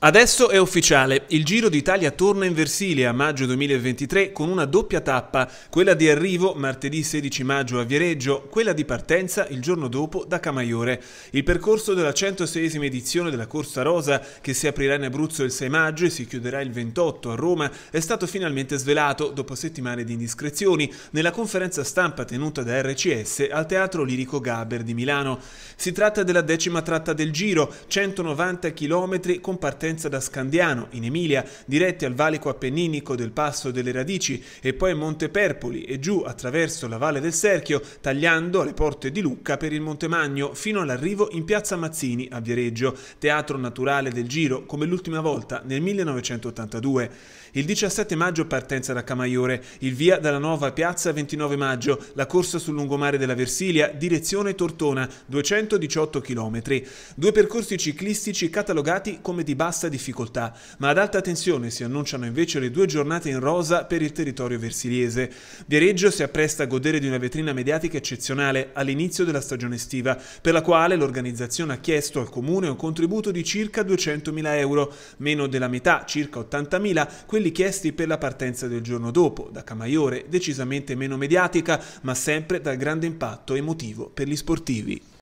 Adesso è ufficiale, il Giro d'Italia torna in Versilia a maggio 2023 con una doppia tappa, quella di arrivo martedì 16 maggio a Viareggio, quella di partenza il giorno dopo da Camaiore. Il percorso della 106 edizione della Corsa Rosa, che si aprirà in Abruzzo il 6 maggio e si chiuderà il 28 a Roma, è stato finalmente svelato dopo settimane di indiscrezioni nella conferenza stampa tenuta da RCS al Teatro Lirico Gaber di Milano. Si tratta della decima tratta del Giro, 190 km con partenza partenza da Scandiano, in Emilia, diretti al valico appenninico del Passo delle Radici e poi Monteperpoli e giù attraverso la Valle del Serchio, tagliando le porte di Lucca per il Montemagno fino all'arrivo in piazza Mazzini a Viareggio, teatro naturale del Giro come l'ultima volta nel 1982. Il 17 maggio partenza da Camaiore, il via dalla nuova piazza 29 maggio, la corsa sul lungomare della Versilia, direzione Tortona, 218 km. Due percorsi ciclistici catalogati come di bassa bassa difficoltà, ma ad alta tensione si annunciano invece le due giornate in rosa per il territorio versiliese. Viareggio si appresta a godere di una vetrina mediatica eccezionale all'inizio della stagione estiva, per la quale l'organizzazione ha chiesto al Comune un contributo di circa 200.000 euro, meno della metà, circa 80.000, quelli chiesti per la partenza del giorno dopo, da Camaiore, decisamente meno mediatica, ma sempre dal grande impatto emotivo per gli sportivi.